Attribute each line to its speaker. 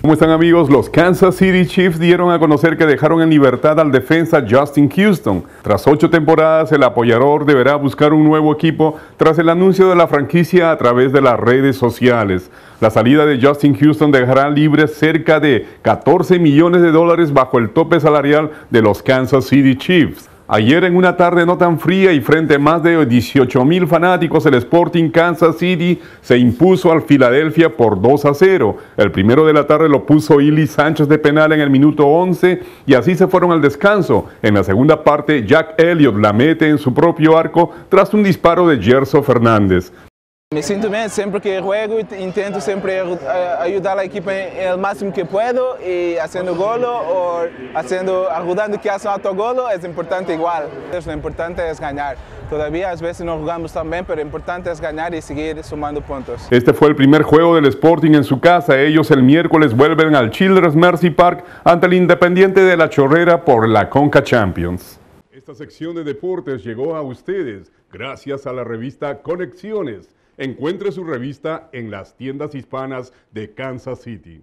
Speaker 1: ¿Cómo están amigos? Los Kansas City Chiefs dieron a conocer que dejaron en libertad al defensa Justin Houston. Tras ocho temporadas, el apoyador deberá buscar un nuevo equipo tras el anuncio de la franquicia a través de las redes sociales. La salida de Justin Houston dejará libre cerca de 14 millones de dólares bajo el tope salarial de los Kansas City Chiefs. Ayer en una tarde no tan fría y frente a más de 18 mil fanáticos, el Sporting Kansas City se impuso al Filadelfia por 2 a 0. El primero de la tarde lo puso Illy Sánchez de penal en el minuto 11 y así se fueron al descanso. En la segunda parte, Jack Elliott la mete en su propio arco tras un disparo de Gerso Fernández.
Speaker 2: Me siento bien, siempre que juego intento siempre eh, ayudar a la equipo el máximo que puedo y haciendo gol o haciendo, ayudando que hacen gol es importante igual. Lo importante es ganar. Todavía a veces no jugamos tan bien, pero lo importante es ganar y seguir sumando puntos.
Speaker 1: Este fue el primer juego del Sporting en su casa. Ellos el miércoles vuelven al Children's Mercy Park ante el Independiente de la Chorrera por la Conca Champions. Esta sección de deportes llegó a ustedes gracias a la revista Conexiones Encuentre su revista en las tiendas hispanas de Kansas City.